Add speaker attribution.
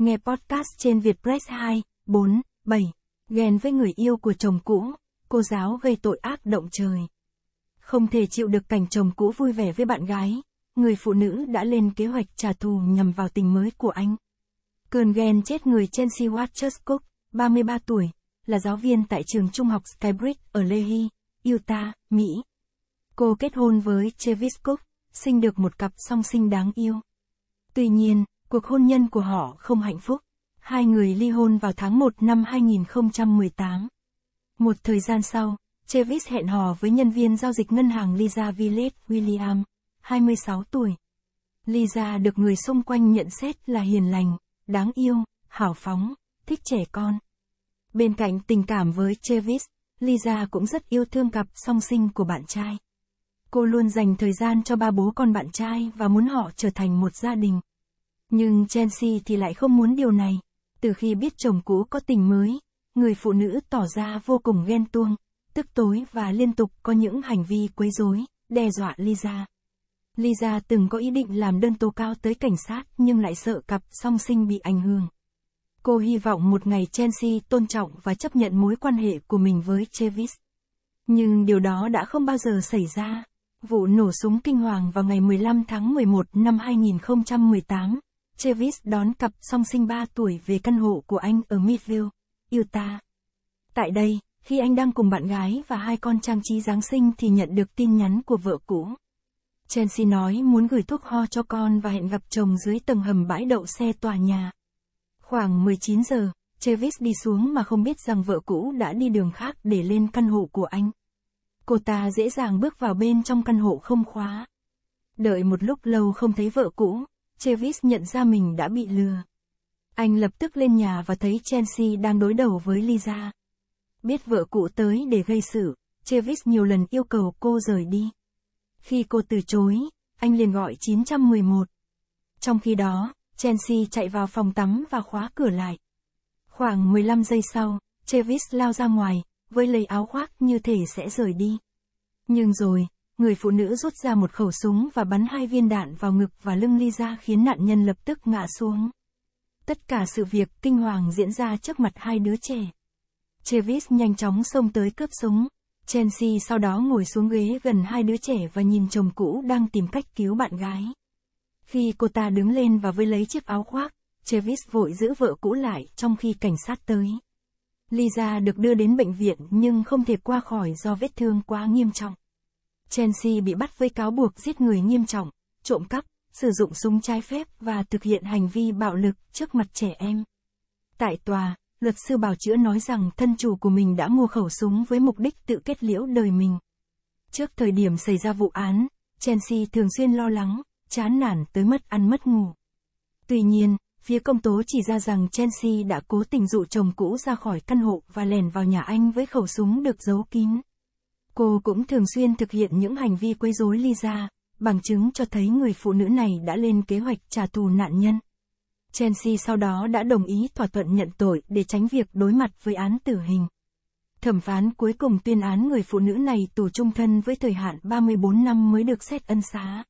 Speaker 1: Nghe podcast trên Vietpress 2, 4, 7. Ghen với người yêu của chồng cũ, cô giáo gây tội ác động trời. Không thể chịu được cảnh chồng cũ vui vẻ với bạn gái, người phụ nữ đã lên kế hoạch trả thù nhằm vào tình mới của anh. Cơn ghen chết người Chelsea Watchers Cook, 33 tuổi, là giáo viên tại trường trung học Skybridge ở Lehi, Utah, Mỹ. Cô kết hôn với Travis Cook, sinh được một cặp song sinh đáng yêu. Tuy nhiên, cuộc hôn nhân của họ không hạnh phúc. Hai người ly hôn vào tháng 1 năm 2018. Một thời gian sau, chevis hẹn hò với nhân viên giao dịch ngân hàng Lisa Villette William, 26 tuổi. Lisa được người xung quanh nhận xét là hiền lành, đáng yêu, hào phóng, thích trẻ con. Bên cạnh tình cảm với chevis, Lisa cũng rất yêu thương cặp song sinh của bạn trai. Cô luôn dành thời gian cho ba bố con bạn trai và muốn họ trở thành một gia đình. Nhưng Chelsea thì lại không muốn điều này. Từ khi biết chồng cũ có tình mới, người phụ nữ tỏ ra vô cùng ghen tuông, tức tối và liên tục có những hành vi quấy rối, đe dọa Lisa. Lisa từng có ý định làm đơn tố cáo tới cảnh sát nhưng lại sợ cặp song sinh bị ảnh hưởng. Cô hy vọng một ngày Chelsea tôn trọng và chấp nhận mối quan hệ của mình với Travis. Nhưng điều đó đã không bao giờ xảy ra. Vụ nổ súng kinh hoàng vào ngày 15 tháng 11 năm 2018 Chevis đón cặp song sinh 3 tuổi về căn hộ của anh ở Midville, Utah. Tại đây, khi anh đang cùng bạn gái và hai con trang trí Giáng sinh thì nhận được tin nhắn của vợ cũ. Chelsea nói muốn gửi thuốc ho cho con và hẹn gặp chồng dưới tầng hầm bãi đậu xe tòa nhà. Khoảng 19 giờ, Chevis đi xuống mà không biết rằng vợ cũ đã đi đường khác để lên căn hộ của anh. Cô ta dễ dàng bước vào bên trong căn hộ không khóa. Đợi một lúc lâu không thấy vợ cũ, Chevis nhận ra mình đã bị lừa. Anh lập tức lên nhà và thấy Chelsea đang đối đầu với Lisa. Biết vợ cụ tới để gây sự, Chevis nhiều lần yêu cầu cô rời đi. Khi cô từ chối, anh liền gọi 911. Trong khi đó, Chelsea chạy vào phòng tắm và khóa cửa lại. Khoảng 15 giây sau, Chevis lao ra ngoài, với lấy áo khoác như thể sẽ rời đi. Nhưng rồi, người phụ nữ rút ra một khẩu súng và bắn hai viên đạn vào ngực và lưng Lisa khiến nạn nhân lập tức ngã xuống. Tất cả sự việc kinh hoàng diễn ra trước mặt hai đứa trẻ. Travis nhanh chóng xông tới cướp súng. Chelsea sau đó ngồi xuống ghế gần hai đứa trẻ và nhìn chồng cũ đang tìm cách cứu bạn gái. Khi cô ta đứng lên và với lấy chiếc áo khoác, Travis vội giữ vợ cũ lại trong khi cảnh sát tới. Lisa được đưa đến bệnh viện nhưng không thể qua khỏi do vết thương quá nghiêm trọng. Chelsea bị bắt với cáo buộc giết người nghiêm trọng, trộm cắp, sử dụng súng trái phép và thực hiện hành vi bạo lực trước mặt trẻ em. Tại tòa, luật sư bào chữa nói rằng thân chủ của mình đã mua khẩu súng với mục đích tự kết liễu đời mình. Trước thời điểm xảy ra vụ án, Chelsea thường xuyên lo lắng, chán nản tới mất ăn mất ngủ. Tuy nhiên, phía công tố chỉ ra rằng Chelsea đã cố tình dụ chồng cũ ra khỏi căn hộ và lèn vào nhà anh với khẩu súng được giấu kín. Cô cũng thường xuyên thực hiện những hành vi quấy rối Lisa, bằng chứng cho thấy người phụ nữ này đã lên kế hoạch trả thù nạn nhân. Chelsea sau đó đã đồng ý thỏa thuận nhận tội để tránh việc đối mặt với án tử hình. Thẩm phán cuối cùng tuyên án người phụ nữ này tù trung thân với thời hạn 34 năm mới được xét ân xá.